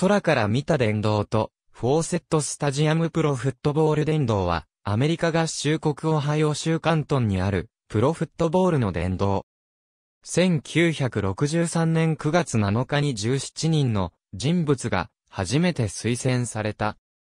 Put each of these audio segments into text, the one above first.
空から見た電動と、フォーセットスタジアムプロフットボール電動は、アメリカ合衆国オハイオ州関東にある、プロフットボールの電動。1963年9月7日に17人の人物が初めて推薦された。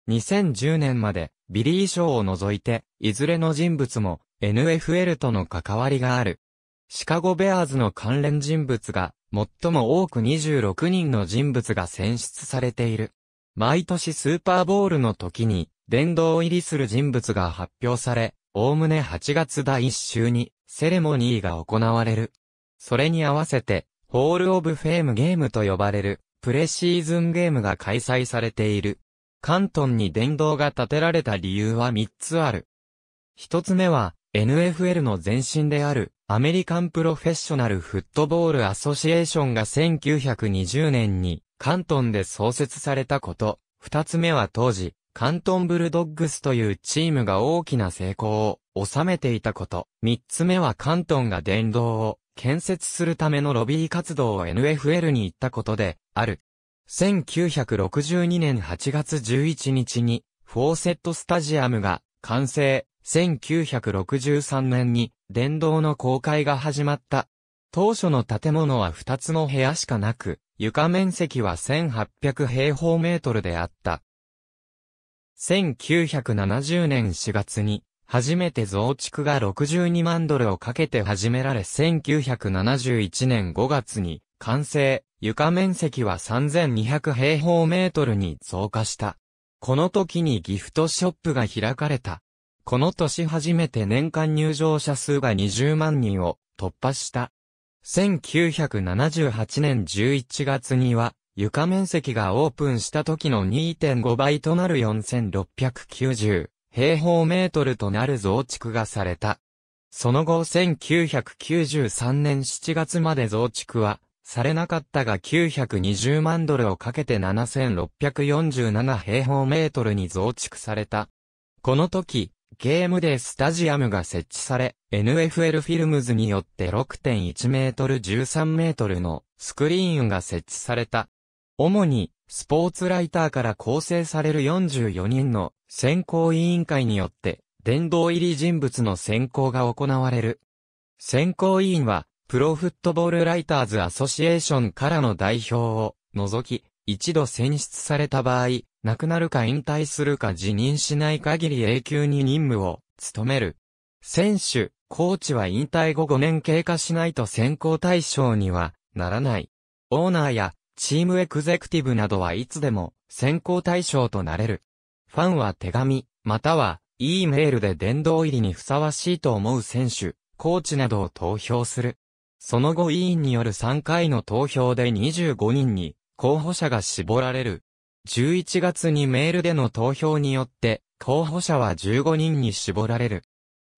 2010年までビリー賞を除いて、いずれの人物も NFL との関わりがある。シカゴベアーズの関連人物が、最も多く26人の人物が選出されている。毎年スーパーボールの時に、殿堂入りする人物が発表され、おおむね8月第1週に、セレモニーが行われる。それに合わせて、ホールオブフェームゲームと呼ばれる、プレシーズンゲームが開催されている。関東に殿堂が建てられた理由は3つある。1つ目は、NFL の前身である、アメリカンプロフェッショナルフットボールアソシエーションが1920年に関東で創設されたこと。二つ目は当時、関東ブルドッグスというチームが大きな成功を収めていたこと。三つ目は関東が電動を建設するためのロビー活動を NFL に行ったことで、ある。1962年8月11日に、フォーセットスタジアムが完成、1963年に電動の公開が始まった。当初の建物は2つの部屋しかなく、床面積は1800平方メートルであった。1970年4月に、初めて増築が62万ドルをかけて始められ1971年5月に完成、床面積は3200平方メートルに増加した。この時にギフトショップが開かれた。この年初めて年間入場者数が20万人を突破した。1978年11月には、床面積がオープンした時の2.5倍となる4690平方メートルとなる増築がされた。その後1993年7月まで増築はされなかったが920万ドルをかけて7647平方メートルに増築された。この時、ゲームデースタジアムが設置され、NFL フィルムズによって6.1メートル13メートルのスクリーンが設置された。主に、スポーツライターから構成される44人の選考委員会によって、殿堂入り人物の選考が行われる。選考委員は、プロフットボールライターズアソシエーションからの代表を除き、一度選出された場合、亡くなるか引退するか辞任しない限り永久に任務を務める。選手、コーチは引退後5年経過しないと選考対象にはならない。オーナーやチームエグゼクティブなどはいつでも選考対象となれる。ファンは手紙、または E メールで殿堂入りにふさわしいと思う選手、コーチなどを投票する。その後委員による3回の投票で25人に候補者が絞られる。11月にメールでの投票によって、候補者は15人に絞られる。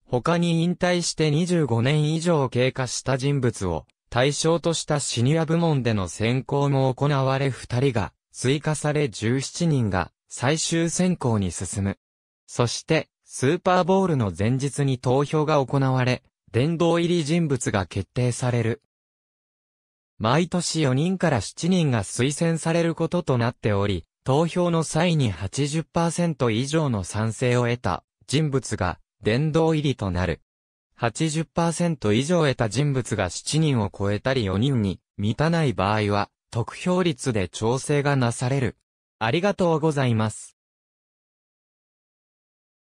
他に引退して25年以上経過した人物を対象としたシニア部門での選考も行われ2人が追加され17人が最終選考に進む。そして、スーパーボールの前日に投票が行われ、殿堂入り人物が決定される。毎年4人から7人が推薦されることとなっており、投票の際に80%以上の賛成を得た人物が殿堂入りとなる。80%以上得た人物が7人を超えたり4人に満たない場合は、得票率で調整がなされる。ありがとうございます。